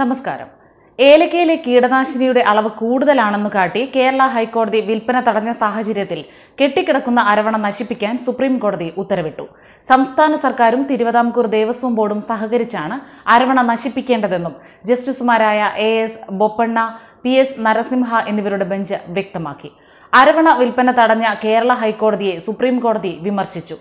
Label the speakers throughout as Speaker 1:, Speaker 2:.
Speaker 1: നമസ്കാരം ഏലക്കയിലെ കീടനാശിനിയുടെ അളവ് കൂടുതലാണെന്ന് കാട്ടി കേരള ഹൈക്കോടതി വിൽപ്പന തടഞ്ഞ സാഹചര്യത്തിൽ കെട്ടിക്കിടക്കുന്ന അരവണ നശിപ്പിക്കാൻ സുപ്രീം കോടതി ഉത്തരവിട്ടു സംസ്ഥാന സർക്കാരും തിരുവിതാംകൂർ ദേവസ്വം ബോർഡും സഹകരിച്ചാണ് അരവണ നശിപ്പിക്കേണ്ടതെന്നും ജസ്റ്റിസുമാരായ A S Bopanna P S Narasimha എന്നിവരുടെ ബെഞ്ച് വ്യക്തമാക്കി അരവണ വിൽപ്പന തടഞ്ഞ കേരള ഹൈക്കോടതിയെ സുപ്രീം കോടതി വിമർശിച്ചു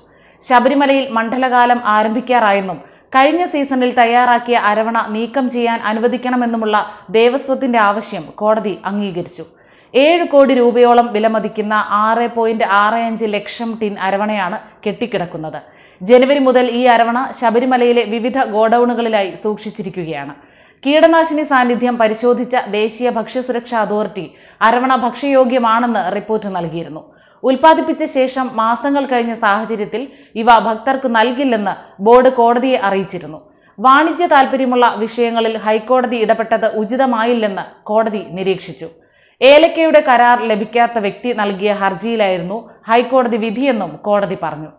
Speaker 1: ശബരിമലയിൽ മണ്ഡലകാലം ആരംഭിക്കാറായെന്നും കഴിഞ്ഞ സീസണിൽ തയ്യാറാക്കിയ അരവണ നീക്കം ചെയ്യാൻ അനുവദിക്കണമെന്നുമുള്ള ദേവസ്വത്തിന്റെ ആവശ്യം കോടതി അംഗീകരിച്ചു ഏഴ് കോടി രൂപയോളം വിലമതിക്കുന്ന ആറ് പോയിന്റ് ആറ് അഞ്ച് ലക്ഷം ടിൻ അരവണയാണ് കെട്ടിക്കിടക്കുന്നത് ജനുവരി മുതൽ ഈ അരവണ ശബരിമലയിലെ വിവിധ ഗോഡൌണുകളിലായി സൂക്ഷിച്ചിരിക്കുകയാണ് കീടനാശിനി സാന്നിധ്യം പരിശോധിച്ച ദേശീയ ഭക്ഷ്യസുരക്ഷാ അതോറിറ്റി അരവണ ഭക്ഷ്യയോഗ്യമാണെന്ന് റിപ്പോർട്ട് നൽകിയിരുന്നു ഉൽപ്പാദിപ്പിച്ച ശേഷം മാസങ്ങൾ കഴിഞ്ഞ സാഹചര്യത്തിൽ ഇവ ഭക്തർക്ക് നൽകില്ലെന്ന് ബോർഡ് കോടതിയെ അറിയിച്ചിരുന്നു വാണിജ്യ താൽപ്പര്യമുള്ള വിഷയങ്ങളിൽ ഹൈക്കോടതി ഇടപെട്ടത് ഉചിതമായില്ലെന്ന് കോടതി നിരീക്ഷിച്ചു ഏലക്കയുടെ കരാർ ലഭിക്കാത്ത വ്യക്തി നൽകിയ ഹർജിയിലായിരുന്നു ഹൈക്കോടതി വിധിയെന്നും കോടതി പറഞ്ഞു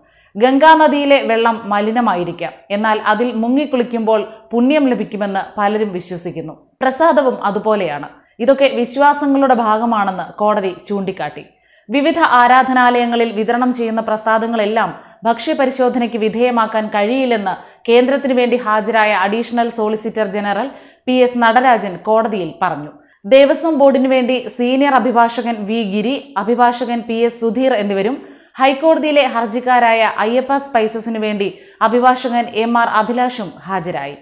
Speaker 1: ഗംഗാനദിയിലെ വെള്ളം മലിനമായിരിക്കാം എന്നാൽ അതിൽ മുങ്ങിക്കുളിക്കുമ്പോൾ പുണ്യം ലഭിക്കുമെന്ന് പലരും വിശ്വസിക്കുന്നു പ്രസാദവും അതുപോലെയാണ് ഇതൊക്കെ വിശ്വാസങ്ങളുടെ ഭാഗമാണെന്ന് കോടതി ചൂണ്ടിക്കാട്ടി വിവിധ ആരാധനാലയങ്ങളിൽ വിതരണം ചെയ്യുന്ന പ്രസാദങ്ങളെല്ലാം ഭക്ഷ്യപരിശോധനയ്ക്ക് വിധേയമാക്കാൻ കഴിയില്ലെന്ന് കേന്ദ്രത്തിനു വേണ്ടി ഹാജരായ additional solicitor general P S Natarajan കോടതിയിൽ പറഞ്ഞു ദേവസ്വം ബോർഡിനു വേണ്ടി സീനിയർ അഭിഭാഷകൻ വി ഗിരി അഭിഭാഷകൻ പി എസ് സുധീർ എന്നിവരും ഹൈക്കോടതിയിലെ ഹർജിക്കാരായ അയ്യപ്പ സ്പൈസസിനു വേണ്ടി അഭിഭാഷകൻ എം ആർ അഭിലാഷും ഹാജരായി